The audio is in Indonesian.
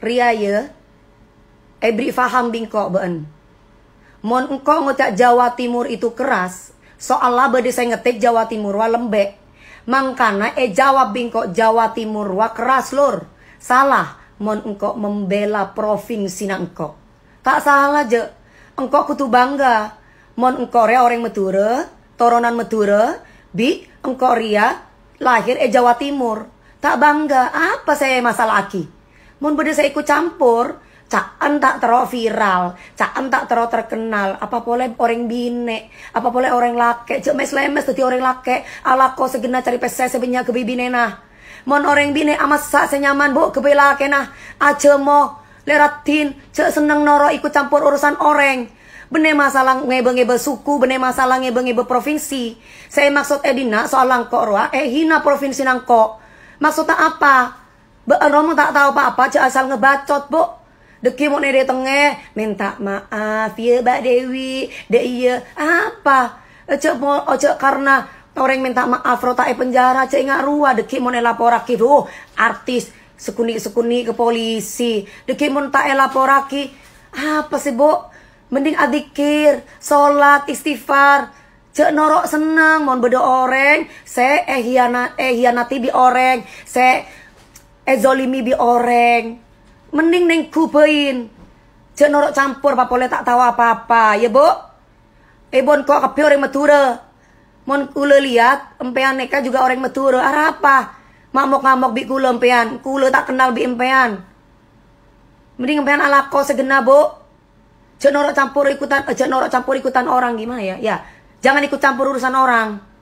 ria ye ya. ebri eh, faham bingko been mon engko ngotak Jawa Timur itu keras soal laba saya ngetik Jawa Timur wa lembek mangkana e jawab bingko Jawa Timur wa keras lor. salah mon engko membela provinsi nak engko tak salah je engko kutu bangga mon engko rea orang meture toronan meture bi engko ria lahir e Jawa Timur tak bangga apa saya masalah aki Mun beda saya ikut campur, cak tak teror viral, cak tak teror terkenal, apa boleh orang bine, apa boleh orang lake, cek mes lemes tadi orang lake, ala ko segena cari pesa sebenya ke bibine nah. Mon orang bine amat sa senyaman bu ke lake nah, aja mo leratin, cek seneng noro ikut campur urusan orang. Bener masalah ngebe-ngebe suku, bener masalah ngebe-ngebe provinsi. Saya maksud Edina eh, soal langkok roa, eh hina provinsi nangkok. Maksudnya apa? Mbak Romo tak tahu apa-apa aja asal ngebacot, Bu. Deki mau nede tengah, minta maaf ya Mbak Dewi. Dek iya, apa? Cek mau ojo oh, karena orang minta maaf rotae penjara cek nggak ruah deki mau laporaki oh, artis sekuni sekuni ke polisi deki mau tak laporaki apa sih bu mending adikir sholat istighfar Cek norok senang, mau bedo orang, se eh, eh hianati di orang, se Ezolimi eh, bi orang mending neng kupein Cek campur apa boleh tak tahu apa-apa ya bu ebon eh, bon kok kepi orang metura mon kule lihat empean neka juga orang metura arah apa mamok ngamuk bi kule empean kule tak kenal bi empean mending empean ala kau segena bu Cek campur ikutan, cek eh, campur ikutan orang gimana ya? Ya, jangan ikut campur urusan orang.